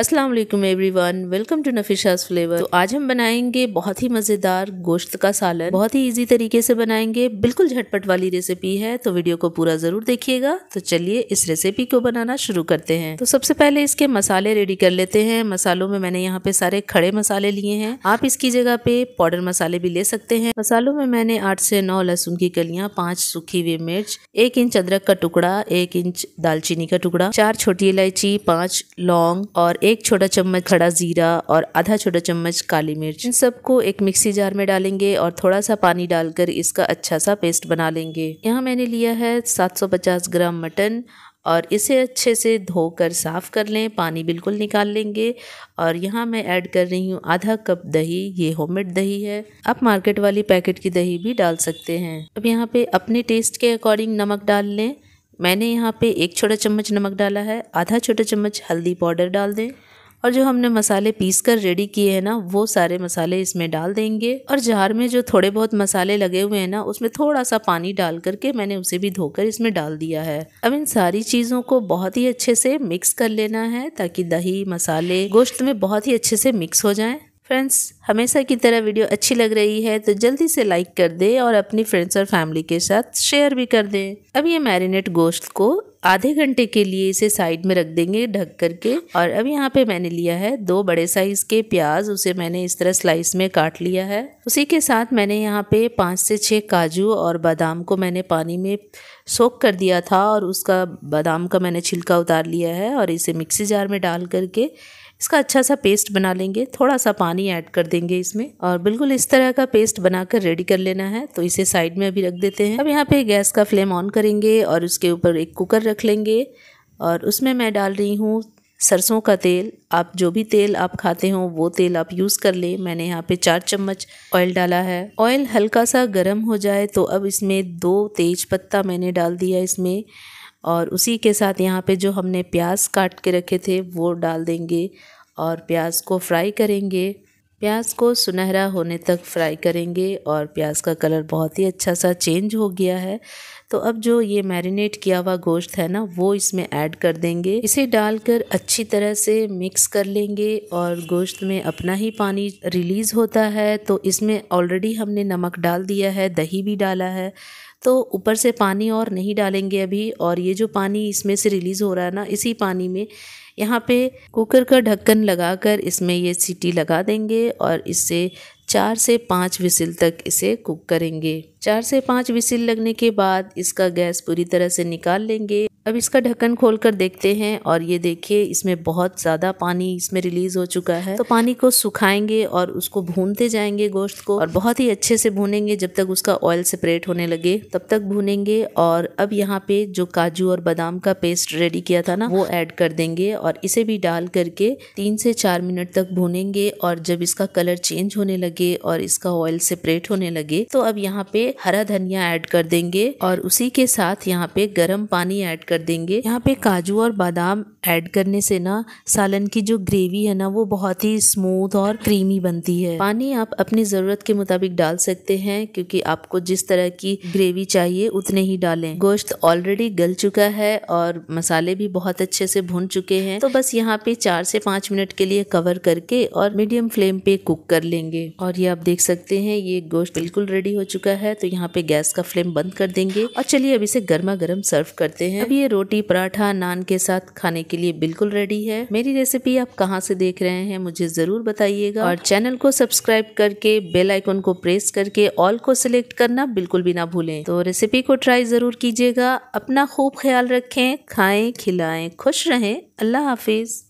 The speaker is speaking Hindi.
अस्सलाम वालेकुम everyone welcome to Nafisha's flavour तो आज हम बनाएंगे बहुत ही मज़ेदार गोश्त का सालन बहुत ही इजी तरीके से बनाएंगे बिल्कुल झटपट वाली रेसिपी है तो वीडियो को पूरा ज़रूर देखिएगा तो चलिए इस रेसिपी को बनाना शुरू करते हैं तो सबसे पहले इसके मसाले रेडी कर लेते हैं मसालों में मैंने यहाँ पे सारे खड़े मसाले लिए हैं आप इसकी जगह पे पाउडर मसाले भी ले सकते हैं मसालों में मैंने आठ से नौ लहसुन की कलियाँ पाँच सूखी हुई मिर्च एक इंच अदरक का टुकड़ा एक इंच दालचीनी का टुकड़ा चार छोटी इलायची पाँच लौंग और एक छोटा चम्मच खड़ा जीरा और आधा छोटा चम्मच काली मिर्च इन सबको एक मिक्सी जार में डालेंगे और थोड़ा सा पानी डालकर इसका अच्छा सा पेस्ट बना लेंगे यहाँ मैंने लिया है 750 ग्राम मटन और इसे अच्छे से धोकर साफ़ कर लें पानी बिल्कुल निकाल लेंगे और यहाँ मैं ऐड कर रही हूँ आधा कप दही ये होममेड दही है आप मार्केट वाली पैकेट की दही भी डाल सकते हैं अब यहाँ पे अपने टेस्ट के अकॉर्डिंग नमक डाल लें मैंने यहाँ पे एक छोटा चम्मच नमक डाला है आधा छोटा चम्मच हल्दी पाउडर डाल दें और जो हमने मसाले पीस कर रेडी किए हैं ना वो सारे मसाले इसमें डाल देंगे और जार में जो थोड़े बहुत मसाले लगे हुए हैं ना उसमें थोड़ा सा पानी डाल करके मैंने उसे भी धोकर इसमें डाल दिया है अब इन सारी चीज़ों को बहुत ही अच्छे से मिक्स कर लेना है ताकि दही मसाले गोश्त में बहुत ही अच्छे से मिक्स हो जाएं फ्रेंड्स हमेशा की तरह वीडियो अच्छी लग रही है तो जल्दी से लाइक कर दें और अपनी फ्रेंड्स और फैमिली के साथ शेयर भी कर दें अब ये मैरिनेट गोश्त को आधे घंटे के लिए इसे साइड में रख देंगे ढक करके और अब यहाँ पे मैंने लिया है दो बड़े साइज के प्याज उसे मैंने इस तरह स्लाइस में काट लिया है उसी के साथ मैंने यहाँ पे पाँच से छः काजू और बादाम को मैंने पानी में सोख कर दिया था और उसका बादाम का मैंने छिलका उतार लिया है और इसे मिक्सी जार में डाल करके इसका अच्छा सा पेस्ट बना लेंगे थोड़ा सा पानी ऐड कर देंगे इसमें और बिल्कुल इस तरह का पेस्ट बनाकर रेडी कर लेना है तो इसे साइड में अभी रख देते हैं अब यहाँ पे गैस का फ्लेम ऑन करेंगे और उसके ऊपर एक कुकर रख लेंगे और उसमें मैं डाल रही हूँ सरसों का तेल आप जो भी तेल आप खाते हो वो तेल आप यूज़ कर लें मैंने यहाँ पे चार चम्मच ऑयल डाला है ऑयल हल्का सा गर्म हो जाए तो अब इसमें दो तेज पत्ता मैंने डाल दिया इसमें और उसी के साथ यहाँ पे जो हमने प्याज काट के रखे थे वो डाल देंगे और प्याज को फ्राई करेंगे प्याज को सुनहरा होने तक फ्राई करेंगे और प्याज का कलर बहुत ही अच्छा सा चेंज हो गया है तो अब जो ये मैरिनेट किया हुआ गोश्त है ना वो इसमें ऐड कर देंगे इसे डालकर अच्छी तरह से मिक्स कर लेंगे और गोश्त में अपना ही पानी रिलीज़ होता है तो इसमें ऑलरेडी हमने नमक डाल दिया है दही भी डाला है तो ऊपर से पानी और नहीं डालेंगे अभी और ये जो पानी इसमें से रिलीज़ हो रहा है ना इसी पानी में यहाँ पे कुकर का ढक्कन लगाकर इसमें ये सीटी लगा देंगे और इससे चार से पाँच विसिल तक इसे कुक करेंगे चार से पाँच विसिल लगने के बाद इसका गैस पूरी तरह से निकाल लेंगे अब इसका ढक्कन खोलकर देखते हैं और ये देखिए इसमें बहुत ज़्यादा पानी इसमें रिलीज हो चुका है तो पानी को सुखाएंगे और उसको भूनते जाएंगे गोश्त को और बहुत ही अच्छे से भूनेंगे जब तक उसका ऑयल सेपरेट होने लगे तब तक भूनेंगे और अब यहाँ पे जो काजू और बादाम का पेस्ट रेडी किया था ना वो ऐड कर देंगे और इसे भी डाल करके तीन से चार मिनट तक भूनेंगे और जब इसका कलर चेंज होने लगे और इसका ऑयल सेपरेट होने लगे तो अब यहाँ पे हरा धनिया ऐड कर देंगे और उसी के साथ यहाँ पे गर्म पानी ऐड कर देंगे यहाँ पे काजू और बादाम ऐड करने से ना सालन की जो ग्रेवी है ना वो बहुत ही स्मूथ और क्रीमी बनती है पानी आप अपनी ज़रूरत के मुताबिक डाल सकते हैं क्योंकि आपको जिस तरह की ग्रेवी चाहिए उतने ही डालें गोश्त ऑलरेडी गल चुका है और मसाले भी बहुत अच्छे से भुन चुके हैं तो बस यहाँ पे चार से पाँच मिनट के लिए कवर करके और मीडियम फ्लेम पे कुक कर लेंगे और ये आप देख सकते हैं ये गोश्त बिल्कुल रेडी हो चुका है तो यहाँ पे गैस का फ्लेम बंद कर देंगे और चलिए अब इसे गर्मा गर्म सर्व करते हैं अब ये रोटी पराठा नान के साथ खाने के लिए बिल्कुल रेडी है मेरी रेसिपी आप कहाँ से देख रहे हैं मुझे जरूर बताइएगा और चैनल को सब्सक्राइब करके बेल आइकन को प्रेस करके ऑल को सिलेक्ट करना बिल्कुल भी ना भूलें तो रेसिपी को ट्राई जरूर कीजिएगा अपना खूब ख्याल रखें खाएं खिलाएं खुश रहें अल्लाह हाफिज़